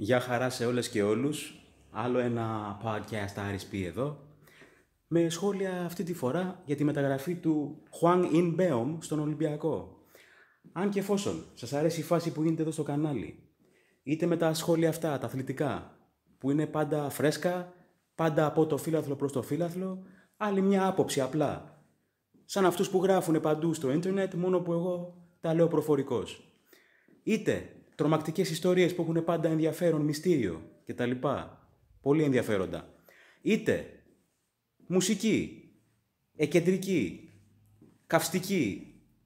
Γεια χαρά σε όλες και όλους. Άλλο ένα podcast RSP εδώ. Με σχόλια αυτή τη φορά για τη μεταγραφή του Χουάν Ιν Μπέομ στον Ολυμπιακό. Αν και εφόσον σας αρέσει η φάση που γίνεται εδώ στο κανάλι, είτε με τα σχόλια αυτά, τα αθλητικά, που είναι πάντα φρέσκα, πάντα από το φύλαθλο προς το φύλαθλο, άλλη μια άποψη απλά. Σαν αυτούς που γράφουν παντού στο ίντερνετ, μόνο που εγώ τα λέω προφορικός. Είτε τρομακτικές ιστορίες που έχουν πάντα ενδιαφέρον, μυστήριο κτλ. Πολύ ενδιαφέροντα. Είτε μουσική, εκεντρική, καυστική.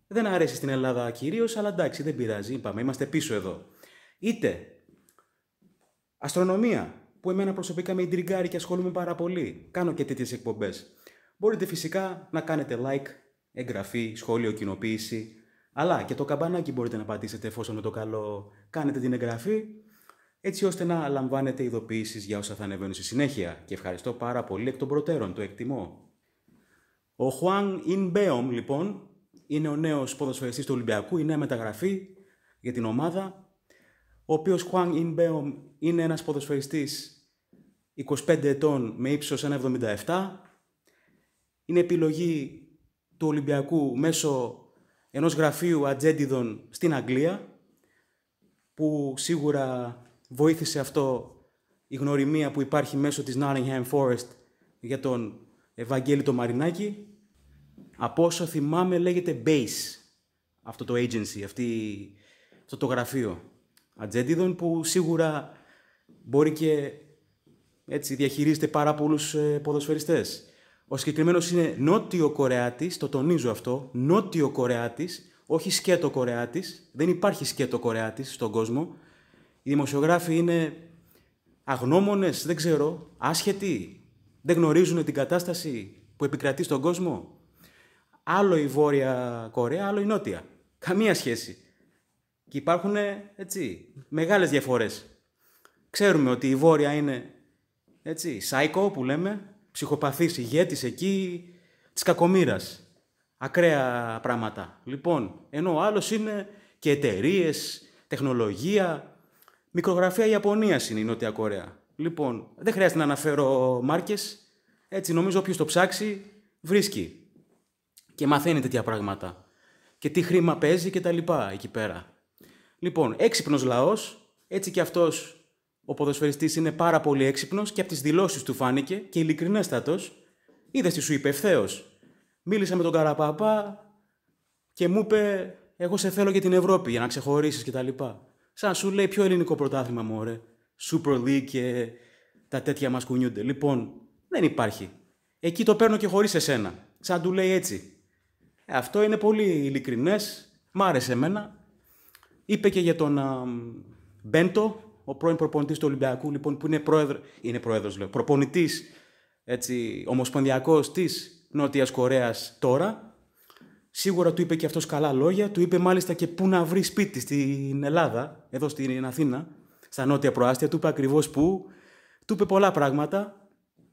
Δεν αρέσει στην Ελλάδα κυρίως, αλλά εντάξει, δεν πειράζει, είπαμε, είμαστε πίσω εδώ. Είτε αστρονομία, που εμένα προσωπικά με εντριγκάρει και ασχολούμαι πάρα πολύ. Κάνω και τέτοιες εκπομπές. Μπορείτε φυσικά να κάνετε like, εγγραφή, σχόλιο, κοινοποίηση, αλλά και το καμπανάκι μπορείτε να πατήσετε εφόσον με το καλό κάνετε την εγγραφή, έτσι ώστε να λαμβάνετε ειδοποιήσεις για όσα θα ανεβαίνουν στη συνέχεια. Και ευχαριστώ πάρα πολύ εκ των προτέρων, το εκτιμώ. Ο Χουάν Μπέομ λοιπόν, είναι ο νέος ποδοσφαιριστής του Ολυμπιακού, η νέα μεταγραφή για την ομάδα, ο οποίος Χουάν Μπέομ είναι ένας ποδοσφαιριστής 25 ετών με ύψος 1,77. Είναι επιλογή του Ολυμπιακού μέσω ενός γραφείου ατζέντιδων στην Αγγλία, που σίγουρα βοήθησε αυτό η γνωριμία που υπάρχει μέσω της Nottingham Forest για τον Ευαγγέλη τον Μαρινάκη. Από όσο θυμάμαι λέγεται Base, αυτό το agency, αυτή, αυτό το γραφείο ατζέντιδων που σίγουρα μπορεί και έτσι διαχειρίζεται πάρα πολλούς ε, ποδοσφαιριστές. Ο συγκεκριμένος είναι Νότιο Κορεάτης, το τονίζω αυτό, Νότιο Κορεάτης, όχι σκέτο Κορεάτης. Δεν υπάρχει σκέτο Κορεάτης στον κόσμο. Οι δημοσιογράφοι είναι αγνώμονες, δεν ξέρω, άσχετοι, δεν γνωρίζουν την κατάσταση που επικρατεί στον κόσμο. Άλλο η Βόρεια Κορέα, άλλο η Νότια. Καμία σχέση. Και υπάρχουν έτσι, μεγάλες διαφορές. Ξέρουμε ότι η Βόρεια είναι έτσι, που λέμε, ψυχοπαθής ηγέτης εκεί της κακομοίρας, Ακραία πράγματα. Λοιπόν, ενώ ο άλλος είναι και εταιρείες, τεχνολογία, μικρογραφία Ιαπωνίας είναι η Νότια Κορέα. Λοιπόν, δεν χρειάζεται να αναφέρω μάρκες, έτσι νομίζω όποιος το ψάξει βρίσκει και μαθαίνει τέτοια πράγματα. Και τι χρήμα παίζει και τα λοιπά εκεί πέρα. Λοιπόν, έξυπνος λαός, έτσι και αυτός. Ο ποδοσφαιριστής είναι πάρα πολύ έξυπνος και από τις δηλώσεις του φάνηκε και ειλικρινέστατος. Είδες τι σου είπε ευθέως. Μίλησα με τον Καραπαπά και μου είπε: Εγώ σε θέλω για την Ευρώπη, για να ξεχωρίσεις κτλ. Σαν σου λέει πιο ελληνικό πρωτάθλημα μου, ωραία. Super League και τα τέτοια μας κουνιούνται. Λοιπόν, δεν υπάρχει. Εκεί το παίρνω και χωρίς εσένα. Σαν του λέει έτσι. Ε, αυτό είναι πολύ ειλικρινές. Μ' άρεσε εμένα. Είπε και για τον Μπέντο, ο πρώην προπονητής του Ολυμπιακού, λοιπόν, που είναι πρόεδρο. Είναι πρόεδρος, λέω. Προπονητής ομοσπονδιακός της Νότιας Κορέας τώρα. Σίγουρα του είπε και αυτός καλά λόγια. Του είπε μάλιστα και πού να βρει σπίτι στην Ελλάδα, εδώ στην Αθήνα, στα νότια προάστια. Του είπε ακριβώς πού. Του είπε πολλά πράγματα.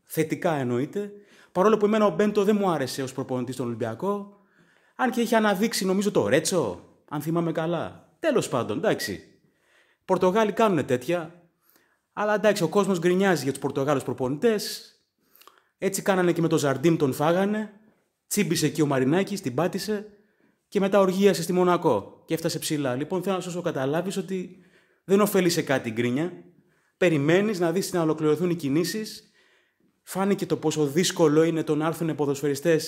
Θετικά εννοείται. Παρόλο που εμένα ο Μπέντο δεν μου άρεσε ως προπονητής στον Ολυμπιακό. Αν και είχε αναδείξει, νομίζω, το Ρέτσο, αν θυμάμαι καλά. Τέλος πάντων, εντάξει. Πορτογάλοι κάνουν τέτοια. Αλλά εντάξει, ο κόσμος γκρινιάζει για τους Πορτογάλους προπονητές. Έτσι κάνανε και με το Ζαρντίν τον φάγανε. Τσίμπησε εκεί ο Μαρινάκης, την πάτησε. Και μετά οργίασε στη Μονακό και έφτασε ψηλά. Λοιπόν, θέλω να σου καταλάβεις ότι δεν ωφελεί σε κάτι η γκρίνια. Περιμένεις να δεις να ολοκληρωθούν οι κινήσεις. Φάνηκε το πόσο δύσκολο είναι το να έρθουν ποδοσφαιριστέ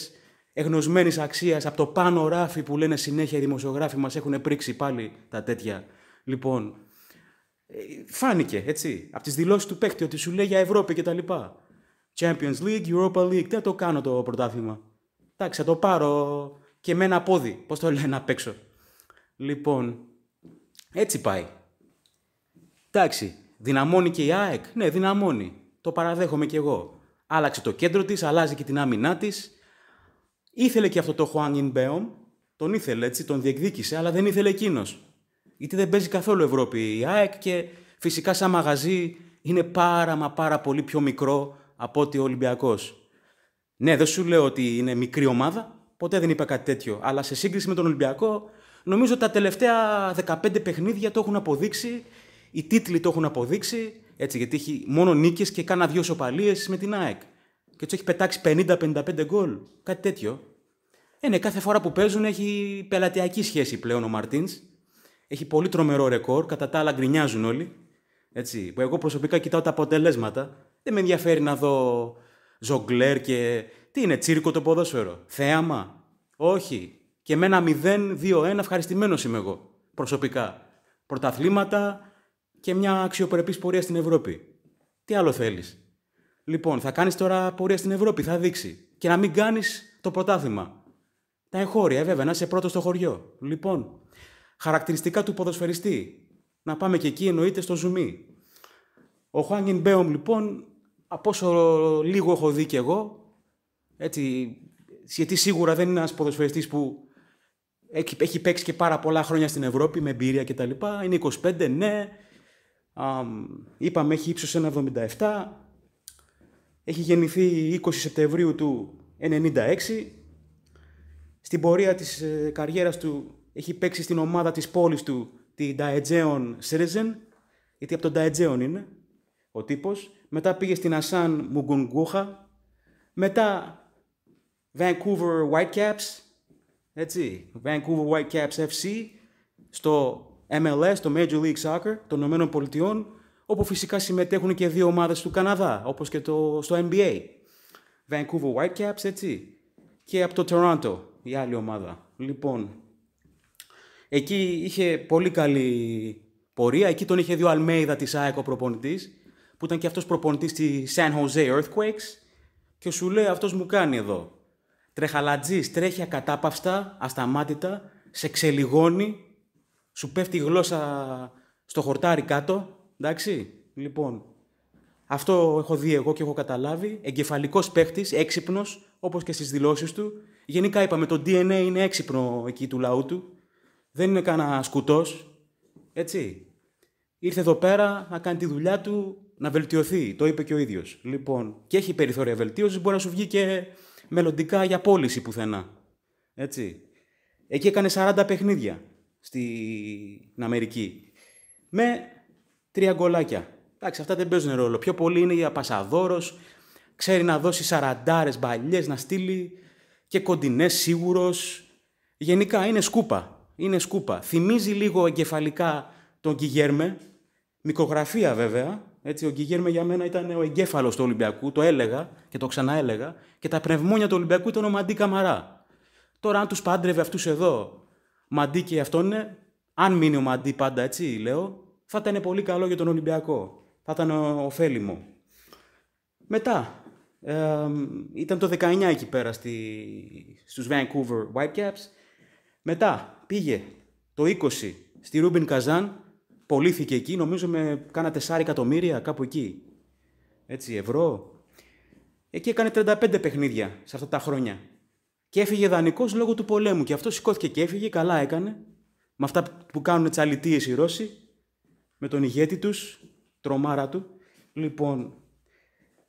εγνωσμένης αξίας από το πάνω ράφι που λένε συνέχεια οι δημοσιογράφοι μας έχουν πρίξει πάλι τα τέτοια. Λοιπόν, ε, φάνηκε, έτσι, από τις δηλώσεις του παίκτη ότι σου λέει για Ευρώπη και τα λοιπά. Champions League, Europa League, δεν το κάνω το πρωτάθλημα. Εντάξει, θα το πάρω και με ένα πόδι, πώς το λένε να παίξω. Λοιπόν, έτσι πάει. Εντάξει, δυναμώνει και η ΑΕΚ. Ναι, δυναμώνει. Το παραδέχομαι κι εγώ. Άλλαξε το κέντρο της, αλλάζει και την άμυνά της. Ήθελε και αυτό το Χουάνιν Μπέομ. Τον ήθελε έτσι, τον διεκδίκησε, αλλά δεν ήθελε εκείνος γιατί δεν παίζει καθόλου Ευρώπη η ΑΕΚ και φυσικά σαν μαγαζί είναι πάρα μα πάρα πολύ πιο μικρό από ότι ο Ολυμπιακός. Ναι, δεν σου λέω ότι είναι μικρή ομάδα, ποτέ δεν είπα κάτι τέτοιο, αλλά σε σύγκριση με τον Ολυμπιακό νομίζω τα τελευταία 15 παιχνίδια το έχουν αποδείξει, οι τίτλοι το έχουν αποδείξει, έτσι, γιατί έχει μόνο νίκες και κάνα δυο σοπαλίες με την ΑΕΚ. Και τους έχει πετάξει 50-55 γκολ, κάτι τέτοιο. Ε, ναι, κάθε φορά που παίζουν έχει πελατειακή σχέση πλέον ο Μαρτίν έχει πολύ τρομερό ρεκόρ. Κατά τα άλλα γκρινιάζουν όλοι. Έτσι, που εγώ προσωπικά κοιτάω τα αποτελέσματα. Δεν με ενδιαφέρει να δω ζογκλέρ και. Τι είναι, τσίρκο το ποδόσφαιρο. Θέαμα. Όχι. Και με ένα 0-2-1 ευχαριστημένος είμαι εγώ. Προσωπικά. Πρωταθλήματα και μια αξιοπρεπής πορεία στην Ευρώπη. Τι άλλο θέλεις. Λοιπόν, θα κάνεις τώρα πορεία στην Ευρώπη, θα δείξει. Και να μην κάνεις το πρωτάθλημα. Τα εγχώρια, ε, βέβαια, να είσαι πρώτος στο χωριό. Λοιπόν, Χαρακτηριστικά του ποδοσφαιριστή. Να πάμε και εκεί εννοείται στο ζουμί. Ο Χουάνγκιν Μπέομ λοιπόν, από όσο λίγο έχω δει και εγώ, έτσι, γιατί σίγουρα δεν είναι ένας ποδοσφαιριστής που έχει, έχει παίξει και πάρα πολλά χρόνια στην Ευρώπη με εμπειρία κτλ. Είναι 25, ναι. είπαμε έχει ύψος 1,77. Έχει γεννηθεί 20 Σεπτεμβρίου του 1996. Στην πορεία της ε, καριέρας του έχει παίξει στην ομάδα της πόλης του, την Daejeon Citizen. γιατί από τον Daejeon είναι ο τύπος. Μετά πήγε στην Ασάν Μουγκουνγκούχα. Μετά Vancouver Whitecaps, έτσι, Vancouver Whitecaps FC, στο MLS, το Major League Soccer των Ηνωμένων Πολιτειών, όπου φυσικά συμμετέχουν και δύο ομάδες του Καναδά, όπως και το, στο NBA. Vancouver Whitecaps, έτσι, και από το Toronto, η άλλη ομάδα. Λοιπόν, Εκεί είχε πολύ καλή πορεία. Εκεί τον είχε δει ο Αλμέιδα της ΑΕΚ προπονητής, που ήταν και αυτός προπονητής της San Jose Earthquakes. Και σου λέει αυτός μου κάνει εδώ. Τρεχαλατζής, τρέχει ακατάπαυστα, ασταμάτητα, σε ξελιγώνει, σου πέφτει η γλώσσα στο χορτάρι κάτω. Εντάξει, λοιπόν. Αυτό έχω δει εγώ και έχω καταλάβει. Εγκεφαλικός παίχτης, έξυπνος, όπως και στις δηλώσεις του. Γενικά είπαμε, το DNA είναι έξυπνο εκεί του λαού του δεν είναι κανένα σκουτός. Έτσι. Ήρθε εδώ πέρα να κάνει τη δουλειά του, να βελτιωθεί. Το είπε και ο ίδιος. Λοιπόν, και έχει περιθώρια βελτίωσης, μπορεί να σου βγει και μελλοντικά για πώληση πουθενά. Έτσι. Εκεί έκανε 40 παιχνίδια στην Αμερική. Με τρία γκολάκια. Εντάξει, αυτά δεν παίζουν ρόλο. Πιο πολύ είναι για πασαδόρο. Ξέρει να δώσει σαραντάρες μπαλιές, να στείλει και κοντινές σίγουρος. Γενικά είναι σκούπα. Είναι σκούπα. Θυμίζει λίγο εγκεφαλικά τον Κιγέρμε. μικρογραφία βέβαια. Έτσι, ο Κιγέρμε για μένα ήταν ο εγκέφαλος του Ολυμπιακού, το έλεγα και το ξαναέλεγα, και τα πνευμόνια του Ολυμπιακού ήταν ο Μαντί Καμαρά. Τώρα, αν τους πάντρευε αυτούς εδώ, Μαντί και αυτόν είναι, αν μείνει ο Μαντί πάντα έτσι, λέω, θα ήταν πολύ καλό για τον Ολυμπιακό. Θα ήταν ωφέλιμο. Μετά, ε, ήταν το 19 εκεί πέρα στη, στους Vancouver Whitecaps. Μετά, πήγε το 20 στη Ρούμπιν Καζάν, πωλήθηκε εκεί, νομίζω με κάνα 4 εκατομμύρια, κάπου εκεί. Έτσι, ευρώ. Εκεί έκανε 35 παιχνίδια σε αυτά τα χρόνια. Και έφυγε δανεικός λόγω του πολέμου. Και αυτό σηκώθηκε και έφυγε, καλά έκανε. Με αυτά που κάνουν τι αλητίε οι Ρώσοι, με τον ηγέτη τους, τρομάρα του. Λοιπόν,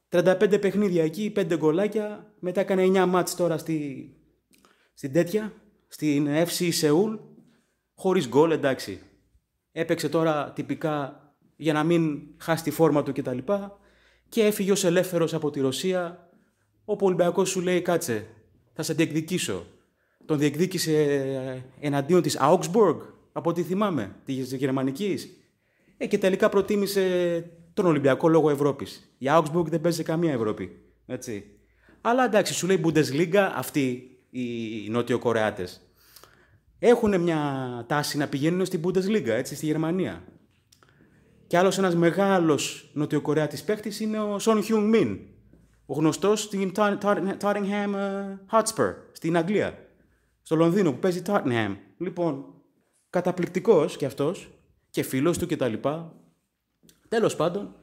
35 παιχνίδια εκεί, 5 γκολάκια. Μετά έκανε 9 μάτς τώρα στη, στην τέτοια στην FC Σεούλ, χωρίς γκολ εντάξει. Έπαιξε τώρα τυπικά για να μην χάσει τη φόρμα του κτλ. Και έφυγε ως ελεύθερος από τη Ρωσία. Ο Ολυμπιακός σου λέει κάτσε, θα σε διεκδικήσω. Τον διεκδίκησε ε, εναντίον της Augsburg, από ό,τι θυμάμαι, της Γερμανικής. Ε, και τελικά προτίμησε τον Ολυμπιακό λόγο Ευρώπης. Η Augsburg δεν παίζει καμία Ευρώπη. Έτσι. Αλλά εντάξει, σου λέει Bundesliga αυτή οι Νότιο Κορεάτε. Έχουν μια τάση να πηγαίνουν στην Bundesliga, έτσι, στη Γερμανία. Και άλλος ένας μεγάλος κορεάτη παίκτης είναι ο Σον Χιουνγκ Μιν, ο γνωστός στην Tottenham ε, Hotspur, στην Αγγλία. Στο Λονδίνο που παίζει Tottenham. Λοιπόν, καταπληκτικός κι αυτός και φίλος του κτλ. Τέλος πάντων,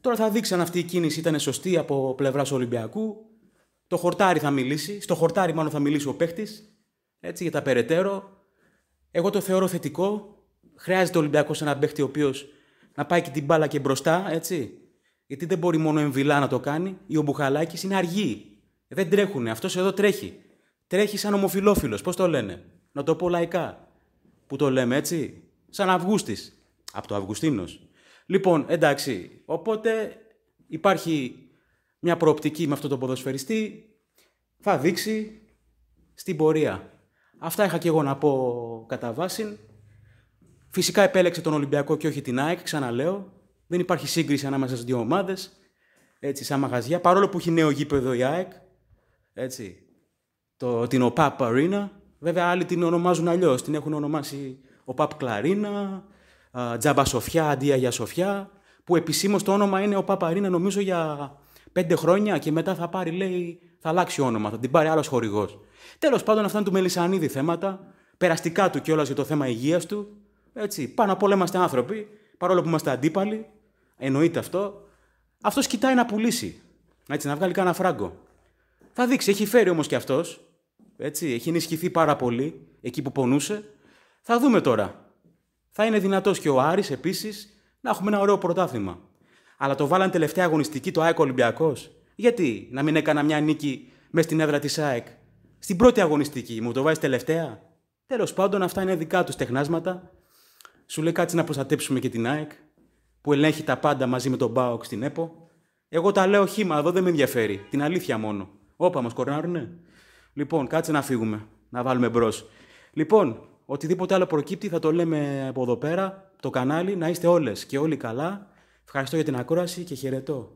τώρα θα δείξει αν αυτή η κίνηση ήταν σωστή από πλευράς Ολυμπιακού το χορτάρι θα μιλήσει, στο χορτάρι μάλλον θα μιλήσει ο παίχτη, έτσι για τα περαιτέρω. Εγώ το θεωρώ θετικό. Χρειάζεται ο Ολυμπιακός ένα παίχτη ο οποίος να πάει και την μπάλα και μπροστά, έτσι. Γιατί δεν μπορεί μόνο εμβυλά να το κάνει ή ο Μπουχαλάκης είναι αργή. Δεν τρέχουνε. Αυτός εδώ τρέχει. Τρέχει σαν ομοφυλόφιλος. Πώς το λένε. Να το πω λαϊκά. Που το λέμε έτσι. Σαν Αυγούστης. Από το Αυγουστίνος. Λοιπόν, εντάξει. Οπότε υπάρχει μια προοπτική με αυτό το ποδοσφαιριστή, θα δείξει στην πορεία. Αυτά είχα και εγώ να πω κατά βάση. Φυσικά επέλεξε τον Ολυμπιακό και όχι την ΑΕΚ, ξαναλέω. Δεν υπάρχει σύγκριση ανάμεσα στις δύο ομάδες. Έτσι, σαν μαγαζιά. Παρόλο που έχει νέο γήπεδο η ΑΕΚ, έτσι, το, την ΟΠΑΠ Arena. Βέβαια, άλλοι την ονομάζουν αλλιώς. Την έχουν ονομάσει ΟΠΑΠ Κλαρίνα, Τζαμπα Σοφιά Αντία για Σοφιά, που επισήμως το όνομα είναι ΟΠΑΠ Arena, νομίζω, για πέντε χρόνια και μετά θα πάρει, λέει, θα αλλάξει όνομα, θα την πάρει άλλος χορηγός. Τέλος πάντων, αυτά είναι του Μελισανίδη θέματα, περαστικά του κιόλας για το θέμα υγείας του. Έτσι, πάνω απ' όλα είμαστε άνθρωποι, παρόλο που είμαστε αντίπαλοι, εννοείται αυτό. Αυτός κοιτάει να πουλήσει, έτσι, να βγάλει κανένα φράγκο. Θα δείξει, έχει φέρει όμως κι αυτός. Έτσι, έχει ενισχυθεί πάρα πολύ εκεί που πονούσε. Θα δούμε τώρα. Θα είναι δυνατός και ο Άρης επίσης να έχουμε ένα ωραίο πρωτάθλημα αλλά το βάλαν τελευταία αγωνιστική το ΑΕΚ Ολυμπιακός. Γιατί να μην έκανα μια νίκη με στην έδρα της ΑΕΚ. Στην πρώτη αγωνιστική, μου το βάζεις τελευταία. Τέλος πάντων, αυτά είναι δικά τους τεχνάσματα. Σου λέει κάτσε να προστατέψουμε και την ΑΕΚ, που ελέγχει τα πάντα μαζί με τον Μπάοκ στην ΕΠΟ. Εγώ τα λέω χήμα εδώ, δεν με ενδιαφέρει. Την αλήθεια μόνο. Όπα, μας κορνάρουνε. Λοιπόν, κάτσε να φύγουμε, να βάλουμε μπρος. Λοιπόν, οτιδήποτε άλλο προκύπτει θα το λέμε από εδώ πέρα, το κανάλι, να είστε όλες και όλοι καλά. Ευχαριστώ για την ακούραση και χαιρετώ.